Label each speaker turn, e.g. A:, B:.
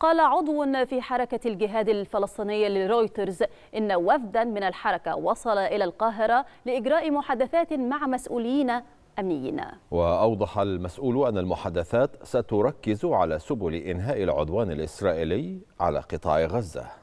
A: قال عضو في حركة الجهاد الفلسطينية لرويترز إن وفدا من الحركة وصل إلى القاهرة لإجراء محادثات مع مسؤولين أمنيين
B: وأوضح المسؤول أن المحادثات ستركز على سبل إنهاء العدوان الإسرائيلي على قطاع غزة